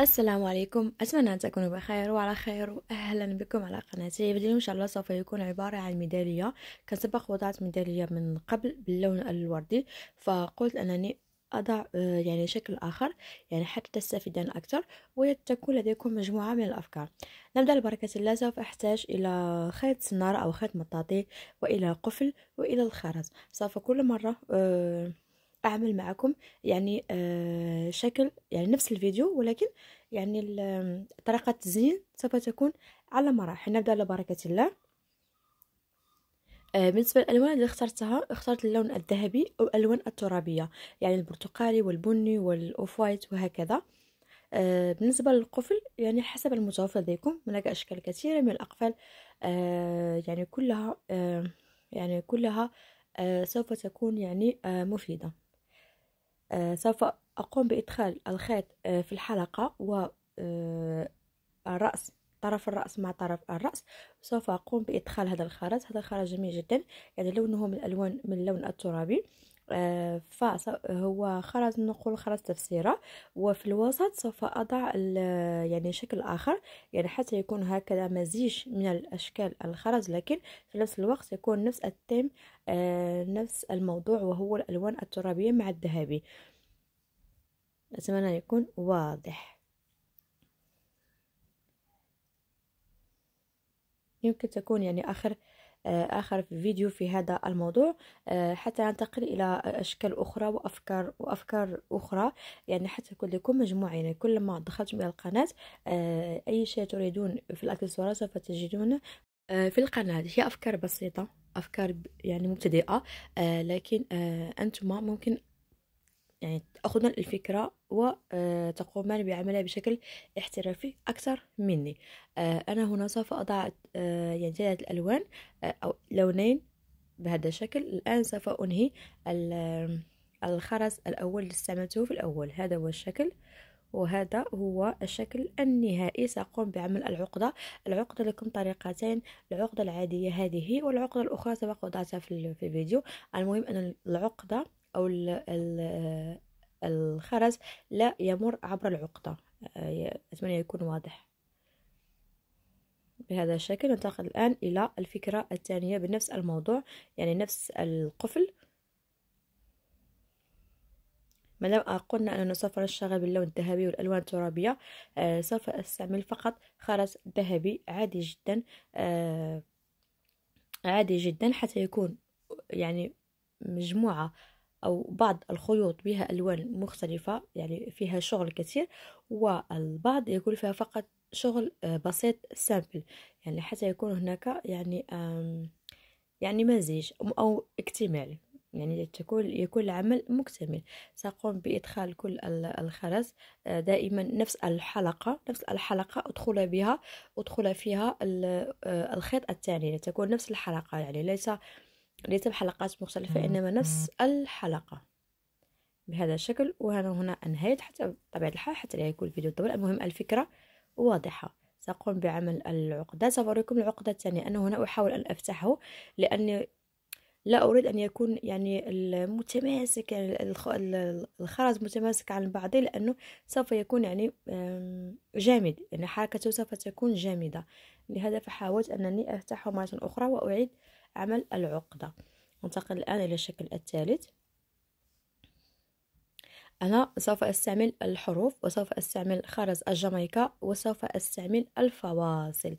السلام عليكم اتمنى ان تكونوا بخير وعلى خير واهلا بكم على قناتي اليوم ان شاء الله سوف يكون عباره عن ميداليه كسبق وضعت ميداليه من قبل باللون الوردي فقلت انني اضع آه، يعني شكل اخر يعني حتى تستفيدان اكثر وتكون لديكم مجموعه من الافكار نبدا ببركه الله سوف احتاج الى خيط سناره او خيط مطاطي والى قفل والى الخرز سوف كل مره أه اعمل معكم يعني آه، شكل يعني نفس الفيديو ولكن يعني طريقه التزيين سوف تكون على مراحل نبدا على بركه الله آه، بالنسبه للالوان اللي اخترتها اخترت اللون الذهبي او الالوان الترابيه يعني البرتقالي والبني والاوف وايت وهكذا آه، بالنسبه للقفل يعني حسب المتوفر لديكم هناك اشكال كثيره من الاقفال يعني كلها يعني كلها سوف تكون يعني مفيده آه، سوف أقوم بإدخال الخيط آه، في الحلقة و آه، الرأس طرف الرأس مع طرف الرأس سوف أقوم بإدخال هذا الخرز هذا الخرز جميل جدا يعني لونه من الألوان من اللون الترابي آه، فهو خرز نقول خرز تفسيره وفي الوسط سوف أضع يعني شكل آخر يعني حتى يكون هكذا مزيج من الأشكال الخرز لكن في نفس الوقت يكون نفس التيم آه، نفس الموضوع وهو الألوان الترابية مع الذهبي أتمنى يكون واضح يمكن تكون يعني آخر آه، آخر في فيديو في هذا الموضوع آه، حتى ننتقل إلى أشكال أخرى وأفكار وأفكار أخرى يعني حتى يكون لكم مجموعة يعني كل ما دخلتم إلى القناة آه، أي شيء تريدون في الأكسسوارات سوف تجدون في القناة هي أفكار بسيطة أفكار يعني مبتدئة لكن أنتم ممكن يعني تأخذن الفكرة وتقومان آه، بعملها بشكل احترافي أكثر مني آه، أنا هنا سوف أضع آه، يعني ثلاث الألوان أو لونين بهذا الشكل الآن سوف أنهي الخرز الأول اللي استعملته في الأول هذا هو الشكل وهذا هو الشكل النهائي سأقوم بعمل العقدة العقدة لكم طريقتين العقدة العادية هذه والعقدة الأخرى سبق وضعتها في الفيديو المهم أن العقدة أو آه، الخرز لا يمر عبر العقدة آه، أتمنى يكون واضح بهذا الشكل ننتقل الآن إلى الفكرة الثانية بنفس الموضوع يعني نفس القفل مادام قلنا أننا سوف نشتغل باللون الذهبي والألوان الترابية آه سوف أستعمل فقط خرز ذهبي عادي جدا آه عادي جدا حتى يكون يعني مجموعة أو بعض الخيوط بها ألوان مختلفة يعني فيها شغل كثير والبعض يكون فيها فقط شغل آه، بسيط سامبل يعني حتى يكون هناك يعني يعني مزيج أو اكتمال يعني تكون يكون العمل مكتمل سأقوم بإدخال كل الخرز آه، دائما نفس الحلقة نفس الحلقة أدخل بها أدخل فيها آه، الخيط الثاني لتكون يعني نفس الحلقة يعني ليس ليس بحلقات مختلفة إنما نفس الحلقة بهذا الشكل وأنا هنا أنهيت حتى بطبيعة الحال حتى لا يكون الفيديو طويل المهم الفكرة واضحة سأقوم بعمل العقدة سأوريكم العقدة الثانية أنا هنا أحاول أن أفتحه لأني لا أريد أن يكون يعني المتماسك يعني الخرز متماسك عن بعضه لأنه سوف يكون يعني جامد يعني حركته سوف تكون جامدة لهذا فحاولت أنني أفتحه مرة أخرى وأعيد عمل العقدة ننتقل الآن إلى الشكل الثالث أنا سوف أستعمل الحروف وسوف أستعمل خرز الجامايكا وسوف أستعمل الفواصل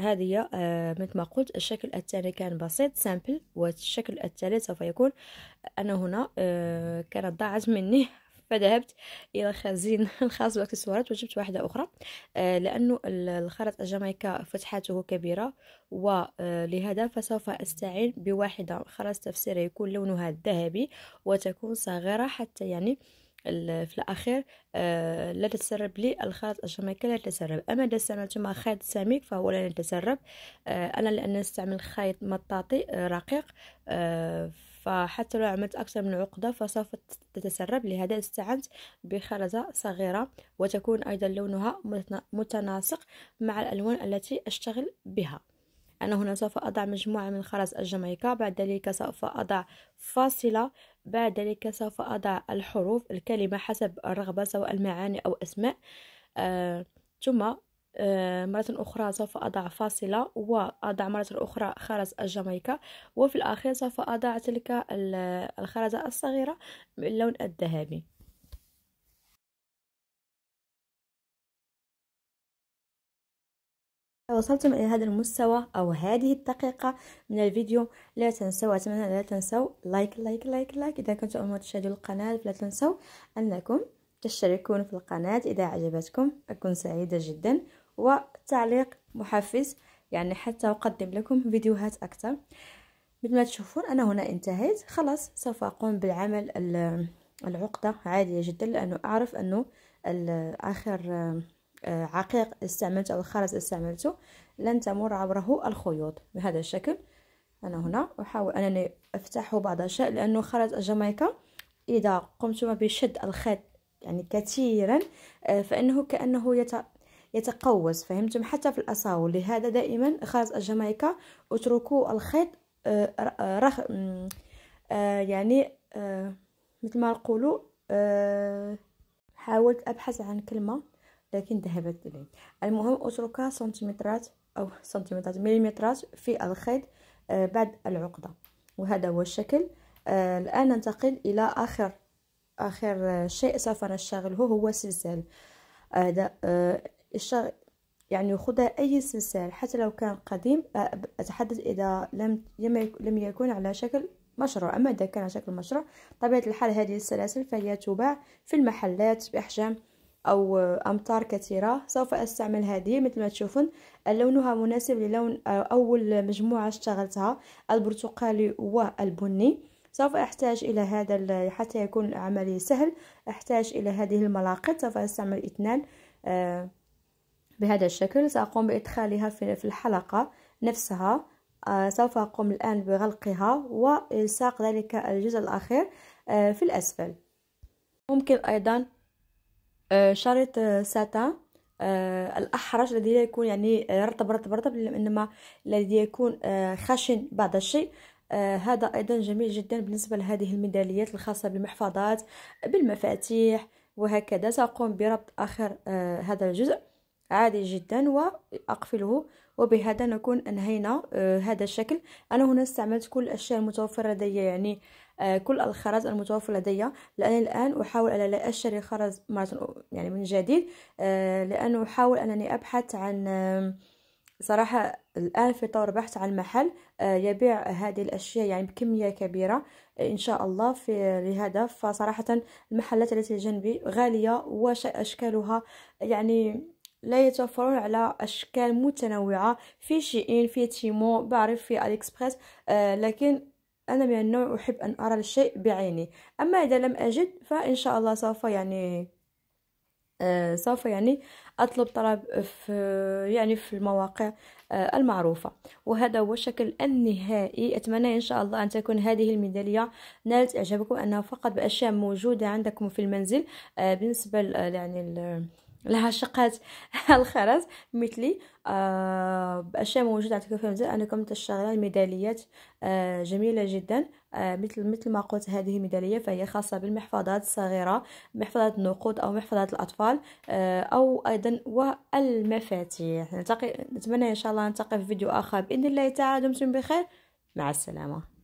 هذه آه مثل ما قلت الشكل الثاني كان بسيط سامبل والشكل الثالث سوف يكون أنا هنا آه، كانت ضاعت مني فذهبت الى الخزين الخاص بالاكسسوارات وجبت واحده اخرى آه، لانه الخرط الجامايكا فتحاته كبيره ولهذا آه، فسوف استعين بواحده خرز تفسير يكون لونها الذهبي وتكون صغيره حتى يعني في الاخير آه، لا تتسرب لي الخرز الجامايكي لا تتسرب اما اذا استعملتما خيط سميك فهو لا يتسرب انا لان نستعمل خيط مطاطي رقيق رقيق فحتى لو عملت أكثر من عقدة فسوف تتسرب لهذا استعنت بخرزة صغيرة وتكون أيضا لونها متناسق مع الألوان التي أشتغل بها أنا هنا سوف أضع مجموعة من خرز الجامايكا بعد ذلك سوف أضع فاصلة بعد ذلك سوف أضع الحروف الكلمة حسب الرغبة سواء المعاني أو أسماء آه ثم آه، مرة أخرى سوف أضع فاصلة وأضع مرة أخرى خرز الجامايكا وفي الأخير سوف أضع تلك الخرزة الصغيرة باللون الذهبي وصلتم إلى هذا المستوى أو هذه الدقيقة من الفيديو لا تنسوا أتمنى لا تنسوا لايك لايك لايك لايك إذا كنتم أول مرة تشاهدوا القناة فلا تنسوا أنكم تشتركون في القناة إذا عجبتكم أكون سعيدة جدا وتعليق محفز يعني حتى أقدم لكم فيديوهات أكثر مثل ما تشوفون أنا هنا انتهيت خلاص سوف أقوم بالعمل العقدة عادية جدا لأنه أعرف أنه آخر آه، عقيق استعملته أو خرز استعملته لن تمر عبره الخيوط بهذا الشكل أنا هنا أحاول أنني أفتح بعض الشيء لأنه خرز الجامايكا إذا قمتم بشد الخيط يعني كثيرا آه، فإنه كأنه يت... يتقوس فهمتم حتى في الاصاول لهذا دائما خاص الجامايكا اتركوا الخيط آه، آه، رخ آه، يعني مثل ما نقولوا حاولت أبحث عن كلمة لكن ذهبت لي المهم اترك سنتيمترات أو سنتيمترات مليمترات في الخيط بعد العقدة وهذا هو الشكل الآن ننتقل إلى آخر آخر شيء سوف نشتغله هو السلسال الشر يعني يخوضها أي سلسال حتى لو كان قديم أتحدث إذا لم لم يكن على شكل مشروع أما إذا كان على شكل مشروع طبيعة الحال هذه السلاسل فهي تباع في المحلات بأحجام أو أمتار كثيرة سوف أستعمل هذه مثل ما تشوفون لونها مناسب للون أول مجموعة اشتغلتها البرتقالي والبني سوف أحتاج إلى هذا حتى يكون عملي سهل أحتاج إلى هذه الملاقط سوف أستعمل اثنان آه بهذا الشكل سأقوم بإدخالها في الحلقة نفسها آه، سوف أقوم الآن بغلقها وإلصاق ذلك الجزء الأخير آه، في الأسفل ممكن أيضا آه، شريط ساتان الأحرش الذي يكون يعني رطب رطب رطب إنما الذي يكون خشن بعض الشيء هذا أيضا جميل جدا بالنسبة لهذه الميداليات الخاصة بالمحفظات بالمفاتيح وهكذا سأقوم بربط آخر هذا الجزء عادي جدا واقفله وبهذا نكون انهينا آه، هذا الشكل انا هنا استعملت كل الاشياء المتوفره لدي يعني آه، كل الخرز المتوفر لدي لأن الآن أحاول أن لا أشتري خرز مرة يعني من جديد آه، لأن أحاول أنني أبحث عن صراحة الآن في طور بحث عن محل يبيع هذه الأشياء يعني بكمية كبيرة إن شاء الله في لهذا فصراحة المحلات التي جنبي غالية وأشكالها يعني لا يتوفرون على أشكال متنوعة في شيئين في تيمو بعرف في أليكسبريس آه، لكن أنا من النوع أحب أن أرى الشيء بعيني أما إذا لم أجد فإن شاء الله سوف يعني آه، سوف يعني أطلب طلب في يعني في المواقع آه، المعروفة وهذا هو الشكل النهائي أتمنى إن شاء الله أن تكون هذه الميدالية نالت إعجابكم أنها فقط بأشياء موجودة عندكم في المنزل بالنسبة يعني لها شقات الخرز مثلي آه اشياء موجوده عندكم فيها مزال انكم تشتغلون ميداليات آه، جميله جدا آه، مثل مثل ما قلت هذه ميداليه فهي خاصه بالمحفظات الصغيره محفظات النقود او محفظات الاطفال آه، او ايضا والمفاتيح نلتقي نتمنى ان شاء الله نلتقي في فيديو اخر باذن الله تعالى دمتم بخير مع السلامه